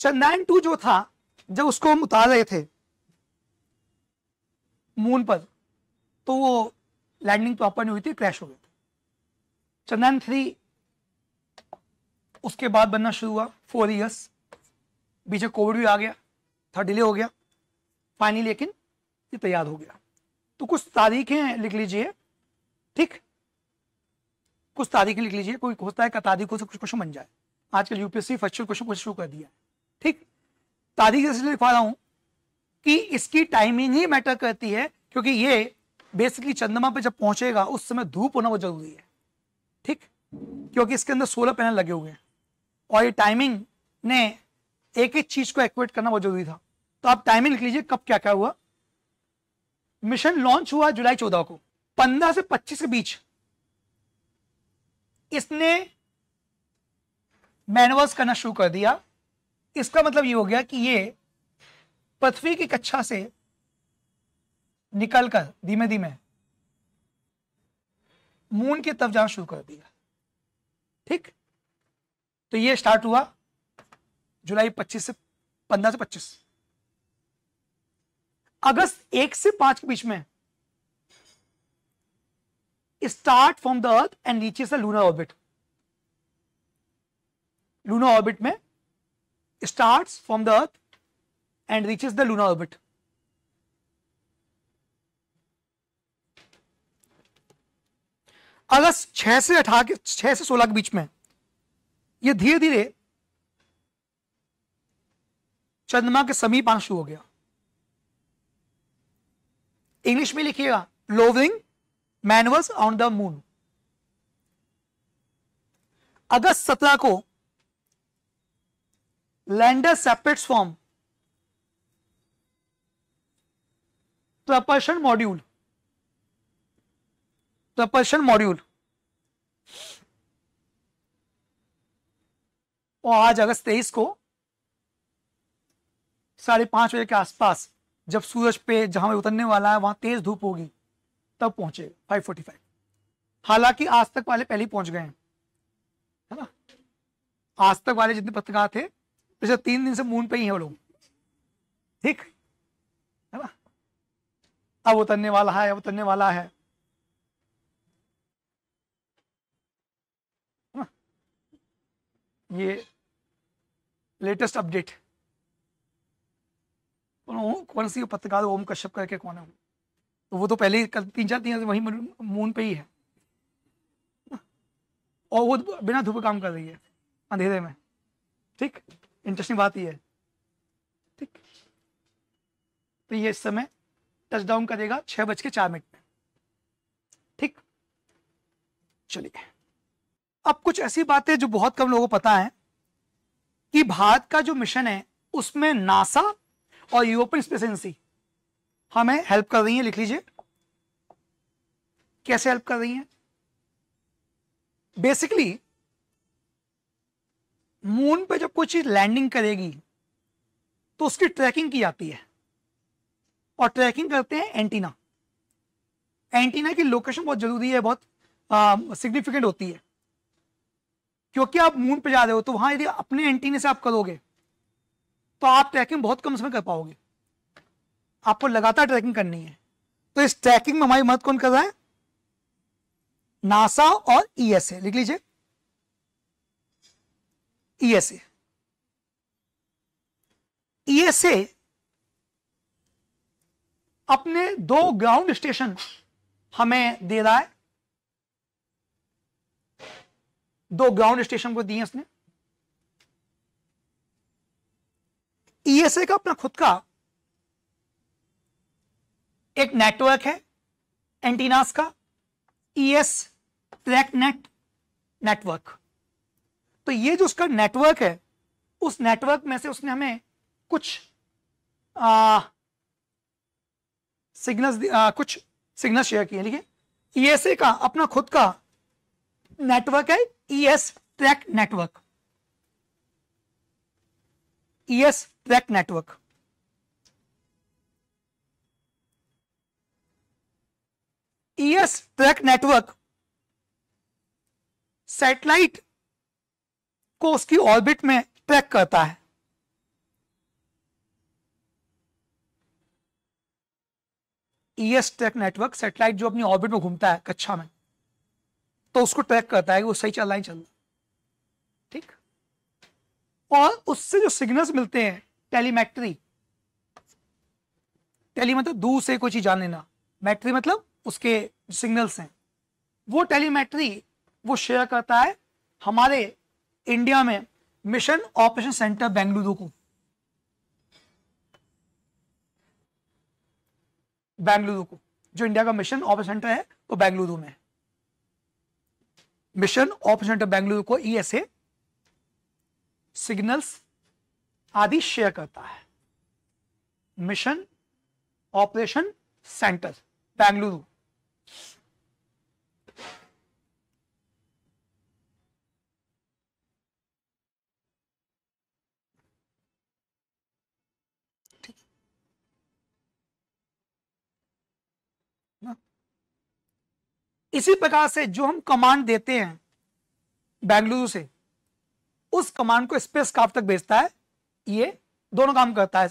Chandrayaan to जो था जब उसको हम उतार रहे थे मून पर तो वो लैंडिंग प्रॉपर नहीं हुई थी क्रैश हो गए थे चंद्रयान थ्री उसके बाद बनना शुरू हुआ फोर ईयर्स बीच में कोविड भी आ गया था डिले हो गया फाइनली लेकिन ये तैयार हो गया तो कुछ तारीखें लिख लीजिए ठीक कुछ तारीखें लिख लीजिए कोई होता है का तारीखों से कुछ क्वेश्चन बन जाए आजकल यूपीएससी फर्स्ट क्वेश्चन कुछ शुरू कर दिया है ठीक तारीख इसलिए लिखवा रहा हूं कि इसकी टाइमिंग ही मैटर करती है क्योंकि ये बेसिकली चंद्रमा पे जब पहुंचेगा उस समय धूप होना बहुत जरूरी है ठीक क्योंकि इसके अंदर सोलर पैनल लगे हुए हैं और ये टाइमिंग ने एक एक चीज को एक्वेट करना बहुत जरूरी था तो आप टाइमिंग लिख लीजिए कब क्या क्या हुआ मिशन लॉन्च हुआ जुलाई चौदह को पंद्रह से पच्चीस के बीच इसने मैनवर्स करना शुरू कर दिया इसका मतलब ये हो गया कि ये पृथ्वी की कक्षा से निकलकर धीमे धीमे मून की तरफ जाना शुरू कर दिया ठीक तो ये स्टार्ट हुआ जुलाई 25 से 15 से 25 अगस्त 1 से 5 के बीच में start from the earth and नीचे से लूनर ऑर्बिट लूनर ऑर्बिट में starts from the earth and reaches the lunar orbit. अगस्त 6 से 18 के 6 से 16 के बीच में ये धीरे धीरे चंद्रमा के समीप आना शुरू हो गया इंग्लिश में लिखिएगा loving manuals on the moon अगस्त 17 को lander separate form propulsion module propulsion module और आज अगस्त तेईस को साढ़े पांच बजे के आसपास जब सूरज पे जहां पे उतरने वाला है वहां तेज धूप होगी तब पहुंचे फाइव फोर्टी फाइव हालांकि आज तक वाले पहले पहुंच गए हैं है ना आज तक वाले जितने पत्रकार थे पिछले तीन दिन से मून पे ही है वो लोग ठीक है ना अब उतरने वाला है अब उतरने वाला है ना? ये लेटेस्ट अपडेट कौन सी पत्रकार ओम कश्यप करके कौन है तो वो तो पहले ही तीन चार दिन वही मून पे ही है और वो बिना धूप काम कर रही है अंधेरे में ठीक इंटरेस्टिंग बात ही है ठीक तो ये इस समय टच डाउन करेगा छह बज के चार मिनट में ठीक चलिए अब कुछ ऐसी बातें जो बहुत कम लोगों को पता है कि भारत का जो मिशन है उसमें नासा और यूरोपियन स्पेस एजेंसी हमें हेल्प कर रही है लिख लीजिए कैसे हेल्प कर रही है बेसिकली मून पे जब कोई चीज लैंडिंग करेगी तो उसकी ट्रैकिंग की जाती है और ट्रैकिंग करते हैं एंटीना एंटीना की लोकेशन बहुत जरूरी है बहुत सिग्निफिकेंट होती है क्योंकि आप मून पे जा रहे हो तो वहां यदि अपने एंटीने से आप करोगे तो आप ट्रैकिंग बहुत कम समय कर पाओगे आपको लगातार ट्रैकिंग करनी है तो इस ट्रैकिंग में हमारी मदद कौन कर रहा है नासा और ईएसए e लिख लीजिए ESA. ESA अपने दो ग्राउंड स्टेशन हमें दे रहा है दो ग्राउंड स्टेशन को दिए इसने ईएसए का अपना खुद का एक नेटवर्क है एंटीनास का ईएस ट्रैक नेट नेटवर्क तो ये जो उसका नेटवर्क है उस नेटवर्क में से उसने हमें कुछ सिग्नल्स कुछ सिग्नल शेयर किए ठीक है ईएसए e का अपना खुद का नेटवर्क है ES track network ES track network ES track network satellite को उसकी ऑर्बिट में ट्रैक करता है ईएस ट्रैक नेटवर्क सैटेलाइट जो अपनी ऑर्बिट में घूमता है कक्षा में तो उसको ट्रैक करता है कि वो सही चल रहा है चल रहा ठीक और उससे जो सिग्नल्स मिलते हैं टेलीमेट्री टेली मतलब दूर से कोई चीज जान लेना मैट्री मतलब उसके सिग्नल्स हैं वो टेलीमेट्री वो शेयर करता है हमारे इंडिया में मिशन ऑपरेशन सेंटर बेंगलुरु को बेंगलुरु को जो इंडिया का मिशन ऑपरेशन सेंटर है वो बेंगलुरु में mission operation centre Bengaluru ESA ईएसए e सिग्नल्स आदि शेयर करता है मिशन ऑपरेशन सेंटर बेंगलुरु इसी प्रकार से जो हम कमांड देते हैं बेंगलुरु से उस कमांड को स्पेस क्राफ्ट तक भेजता है ये दोनों काम करता है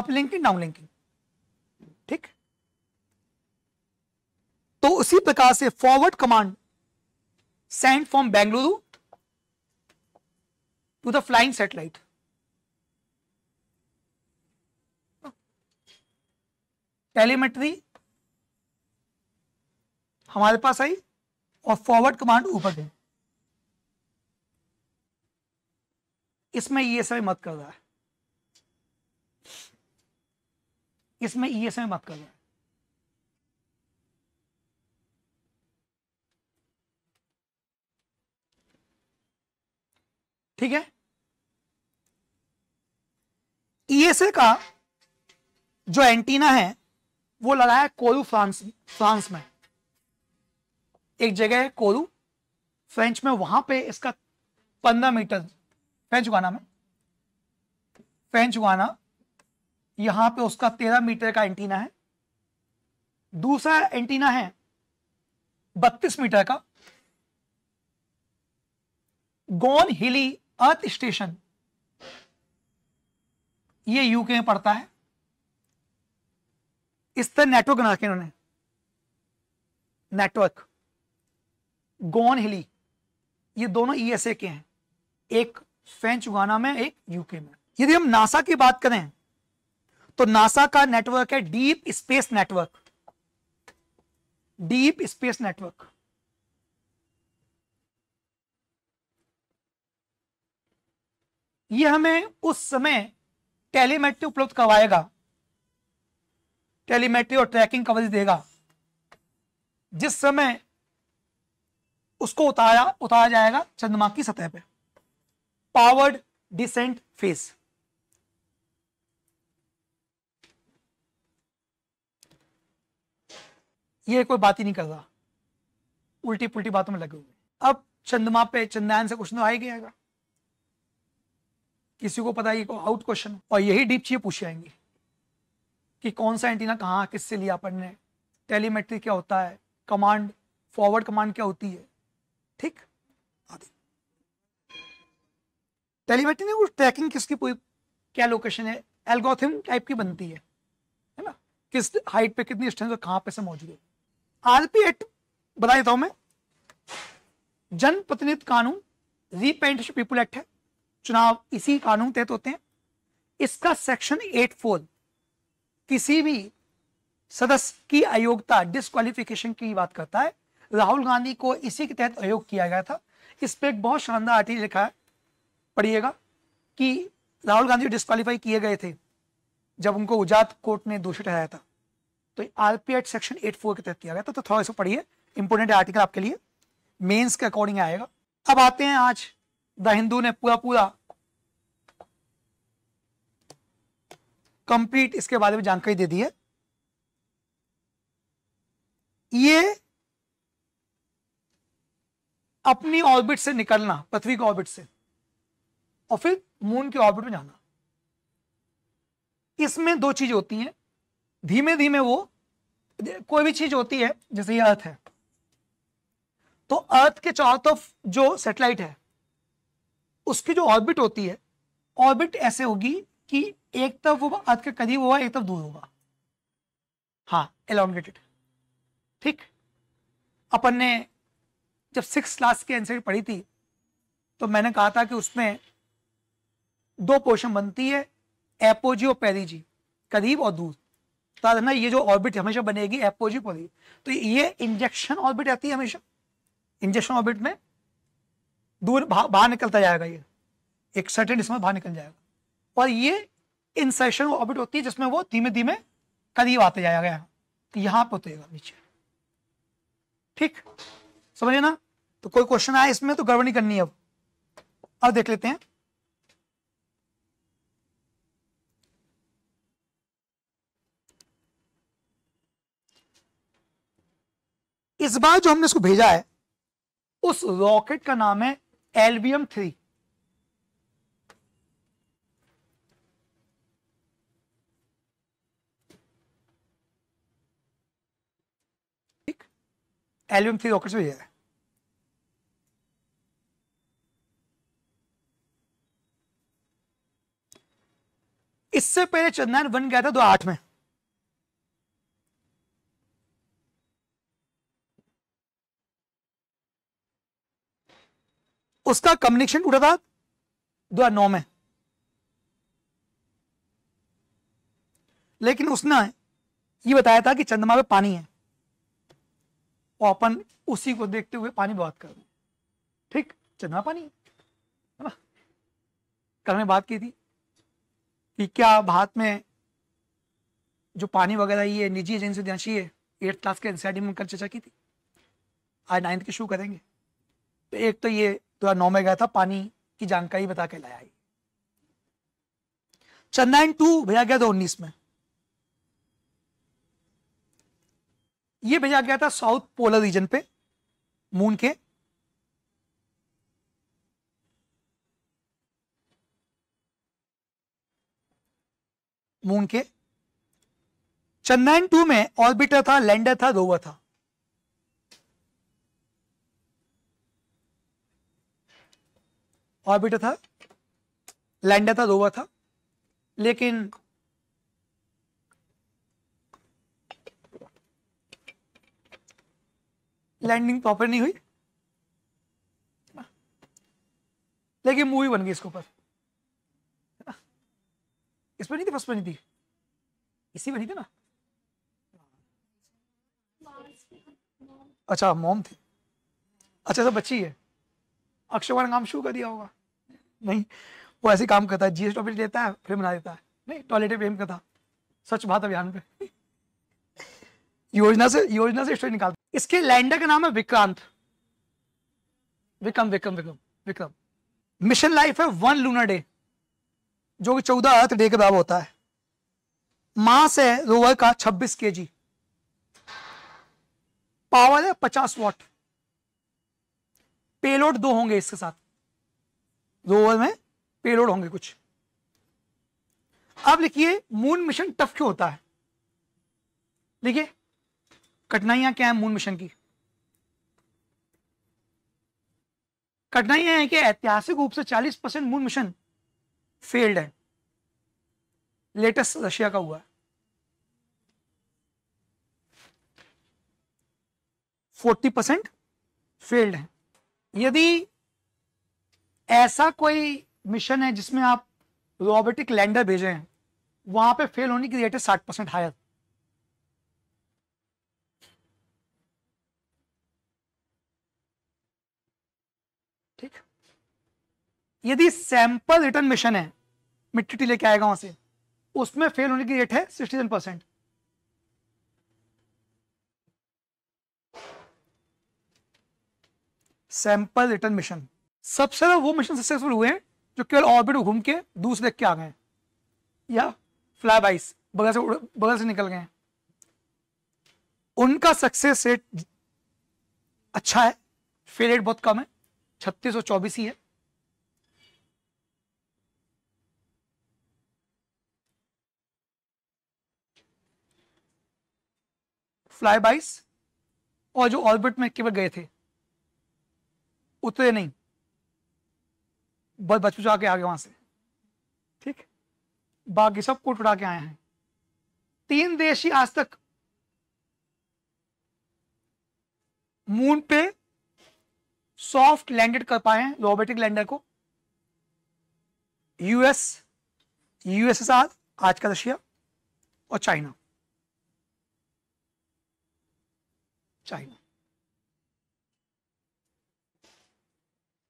अपलिंकिंग डाउन लिंकिंग ठीक तो उसी प्रकार से forward command send from Bengaluru to the flying satellite telemetry हमारे पास आई और फॉरवर्ड कमांड ऊपर गई इसमें ई e एस मत कर रहा है इसमें ई e एस मत कर रहा है ठीक है ईएसए e का जो एंटीना है वो है कोरू फ्रांस फ्रांस में एक जगह है कोरू फ्रेंच में वहां पे इसका पंद्रह मीटर फ्रेंच गुआना में फ्रेंच गुआना यहां पे उसका तेरह मीटर का एंटीना है दूसरा एंटीना है बत्तीस मीटर का गोन हिली अर्थ स्टेशन ये यूके में पड़ता है इस तरह नेटवर्क बना के इन्होंने नेटवर्क गोन हिली ये दोनों ईएसए e के हैं एक फ्रेंच गाना में एक यूके में यदि हम नासा की बात करें तो नासा का नेटवर्क है deep space network deep space network ये हमें उस समय टेलीमेट्री उपलब्ध करवाएगा टेलीमेट्री और ट्रैकिंग कवरेज देगा जिस समय उसको उतारा उतारा जाएगा चंद्रमा की सतह पे पावर्ड डिसेंट फेस ये कोई बात ही नहीं कर रहा उल्टी पुल्टी बातों में लगे हुए अब चंद्रमा पे चंद्रयान से क्वेश्चन तो आ ही गया किसी को पता ही आउट क्वेश्चन और यही डीप चीज पूछी जाएंगे कि कौन सा एंटीना कहा किससे लिया अपन ने टेलीमेट्री क्या होता है कमांड फॉरवर्ड कमांड क्या होती है ठीक आदि टेलीमेट्री ने कुछ ट्रैकिंग किसकी पूरी क्या लोकेशन है एल्गोथिम टाइप की बनती है है ना किस हाइट पे कितनी स्ट्रेंथ और कहाँ पे से मौजूद है आरपी एक्ट बता देता हूं मैं जन प्रतिनिधित्व कानून रिपेंट पीपुल एक्ट है चुनाव इसी कानून तहत होते हैं इसका सेक्शन एट फोर किसी भी सदस्य की अयोग्यता डिस्कालिफिकेशन की बात करता है राहुल गांधी को इसी के तहत अयोग किया गया था इस पर एक बहुत शानदार आर्टिकल लिखा है पढ़िएगा कि राहुल गांधी डिस्कालीफाई किए गए थे जब उनको उजात कोर्ट ने दोषी ठहराया था तो आरपी एक्ट सेक्शन फोर के तहत किया गया था तो थोड़ा इसको पढ़िए इंपोर्टेंट आर्टिकल आपके लिए मेन्स के अकॉर्डिंग आएगा अब आते हैं आज द हिंदू ने पूरा पूरा कंप्लीट इसके बारे में जानकारी दे दी है ये अपनी ऑर्बिट से निकलना पृथ्वी के ऑर्बिट से और फिर मून के ऑर्बिट में जाना इसमें दो चीज होती हैं धीमे धीमे वो कोई भी चीज होती है जैसे ये अर्थ है तो अर्थ के चारों तरफ जो सेटेलाइट है उसकी जो ऑर्बिट होती है ऑर्बिट ऐसे होगी कि एक तरफ वो अर्थ के करीब होगा एक तरफ दूर होगा हाँ एलोंगेटेड ठीक अपन ने जब सिक्स क्लास की एनसीटी पढ़ी थी तो मैंने कहा था कि उसमें दो पोर्शन बनती है एपोजी और पेरीजी करीब और दूर तो ना ये जो ऑर्बिट हमेशा बनेगी एपोजी पोरी तो ये इंजेक्शन ऑर्बिट आती है हमेशा इंजेक्शन ऑर्बिट में दूर बाहर निकलता जाएगा ये एक सर्टेन इसमें बाहर निकल जाएगा और ये इंसर्शन ऑर्बिट होती है जिसमें वो धीमे धीमे करीब आते जाएगा यहाँ तो पर उतरेगा नीचे ठीक समझे ना तो कोई क्वेश्चन आया इसमें तो गड़बड़ी करनी है अब अब देख लेते हैं इस बार जो हमने इसको भेजा है उस रॉकेट का नाम है LVM three LVM three rocket से भेजा है इससे पहले चंद्रयान वन गया था दो आठ में उसका कम्युनिकेशन टूटा था दो हजार नौ में लेकिन उसने ये बताया था कि चंद्रमा में पानी है और अपन उसी को देखते हुए पानी बात कर ठीक चंद्रमा पानी है ना कल मैं बात की थी कि क्या भारत में जो पानी वगैरह ये निजी एजेंसी देना चाहिए एट्थ क्लास के एनसीआरटी e में कल चर्चा की थी आज नाइन्थ के शुरू करेंगे तो एक तो ये दो हज़ार नौ में गया था पानी की जानकारी बता के लाया चंद्रयान टू भेजा गया था उन्नीस में ये भेजा गया था साउथ पोलर रीजन पे मून के मून के चंद्रयान टू में ऑर्बिटर था लैंडर था रोवर था ऑर्बिटर था लैंडर था रोवर था लेकिन लैंडिंग प्रॉपर नहीं हुई लेकिन मूवी बन गई इसके ऊपर इस पर नहीं थी फर्स्ट पर नहीं थी इसी पर नहीं थी ना अच्छा मोम थी अच्छा सब बच्ची है अक्षय कुमार काम शुरू कर दिया होगा नहीं वो ऐसे काम करता है जीएस टॉपिक लेता है फिर बना देता है नहीं टॉयलेट प्रेम का था स्वच्छ भारत अभियान पे योजना से योजना से स्टोरी निकालते इसके लैंडर का नाम है विक्रांत विक्रम विक्रम विक्रम विक्रम मिशन लाइफ है वन लूनर डे जो कि चौदह अर्थ डे के बराबर होता है मास है रोवर का छब्बीस के जी पावर है पचास वॉट पेलोड दो होंगे इसके साथ रोवर में पेलोड होंगे कुछ अब लिखिए मून मिशन टफ क्यों होता है लिखिए कठिनाइयां क्या है मून मिशन की कठिनाइयां है कि ऐतिहासिक रूप से 40 परसेंट मून मिशन फेल्ड है लेटेस्ट रशिया का हुआ है फोर्टी परसेंट फेल्ड है यदि ऐसा कोई मिशन है जिसमें आप रोबोटिक लैंडर भेजे हैं वहां पे फेल होने की रेट है साठ परसेंट हायर ठीक यदि सैंपल रिटर्न मिशन है मिट्टी टी लेके आएगा वहां से उसमें फेल होने की रेट है sixty seven percent sample return mission सबसे ज्यादा वो मिशन सक्सेसफुल हुए हैं जो केवल ऑर्बिट घूम के दूसरे देख के आ गए या फ्लाई बाइस बगल से बगल से निकल गए उनका सक्सेस रेट अच्छा है फेल रेट बहुत कम है छत्तीस और चौबीस ही है फ्लाई बाइस और जो ऑर्बिट में केवल गए थे उतरे नहीं बस बचपुचा के आ गए वहां से ठीक बाकी सब कोट उठा के आए हैं तीन देश ही आज तक मून पे सॉफ्ट लैंडेड कर पाए हैं रोबोटिक लैंडर को यूएस यूएसएसआर आज का रशिया और चाइना चाइना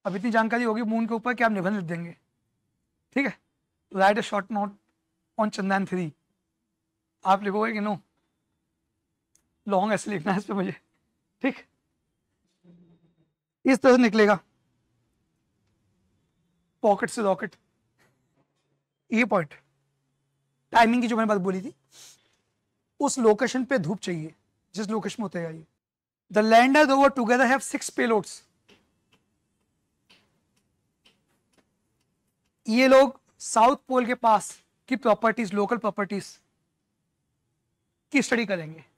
अब इतनी जानकारी होगी मून के ऊपर कि आप निबंध लिख देंगे ठीक है write a short note on Chandrayaan three आप लिखोगे कि नो लॉन्ग ऐसे लिखना है इस पर मुझे ठीक इस तरह से निकलेगा पॉकेट से रॉकेट ये पॉइंट टाइमिंग की जो मैंने बात बोली थी उस लोकेशन पे धूप चाहिए जिस लोकेशन में उतरेगा ये The lander and rover together have six payloads. ये लोग साउथ पोल के पास की प्रॉपर्टीज लोकल प्रॉपर्टीज की स्टडी करेंगे